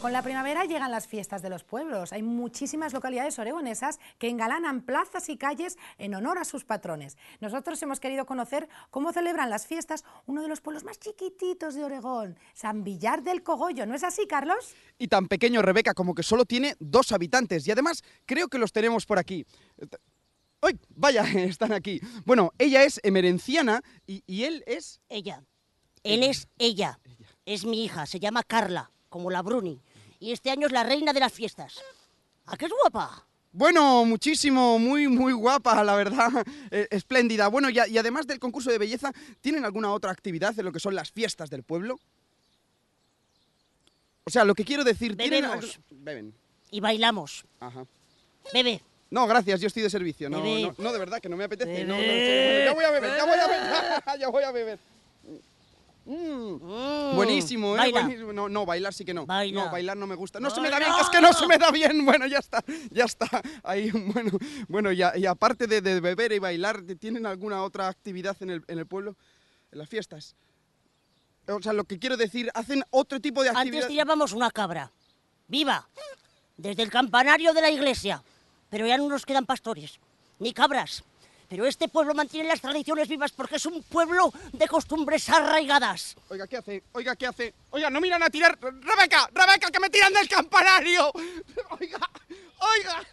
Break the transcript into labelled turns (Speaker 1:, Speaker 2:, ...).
Speaker 1: Con la primavera llegan las fiestas de los pueblos. Hay muchísimas localidades oregonesas que engalanan plazas y calles en honor a sus patrones. Nosotros hemos querido conocer cómo celebran las fiestas uno de los pueblos más chiquititos de Oregón, San Villar del Cogollo. ¿No es así, Carlos?
Speaker 2: Y tan pequeño, Rebeca, como que solo tiene dos habitantes. Y además creo que los tenemos por aquí.
Speaker 3: ¡Uy! Vaya, están aquí. Bueno, ella es emerenciana y, él es... Ella. Él es ella. Es mi hija, se llama Carla, como la Bruni y este año es la reina de las fiestas. ¿A qué es guapa?
Speaker 2: Bueno, muchísimo, muy, muy guapa, la verdad, eh, espléndida. Bueno, y, además del concurso de belleza, ¿tienen alguna otra actividad en lo que son las fiestas del pueblo? O sea, lo que quiero decir... Beben. Y bailamos. Ajá. Bebe. No, gracias, yo estoy de servicio. No, no, de verdad, que no me apetece. ya voy a beber, ya voy a beber, ya voy a beber. Mm. Buenísimo, ¿eh? No, bailar sí que no. No, bailar no me gusta. No, se me da bien, es que no se me da bien. Bueno, ya está, ya está. Ahí, bueno, bueno y, aparte de, beber y bailar, ¿tienen alguna otra actividad en el, en el pueblo? En
Speaker 3: las fiestas. O sea, lo que quiero decir, hacen otro tipo de actividad. Antes tirábamos una cabra, viva, desde el campanario de la iglesia. Pero ya no nos quedan pastores, ni cabras. Pero este pueblo mantiene las tradiciones vivas porque es un pueblo de costumbres arraigadas. Oiga, ¿qué hace? Oiga, ¿qué hace? Oiga, no miran a tirar. ¡Rebeca! ¡Rebeca, que
Speaker 2: me tiran del campanario! Oiga,
Speaker 3: oiga.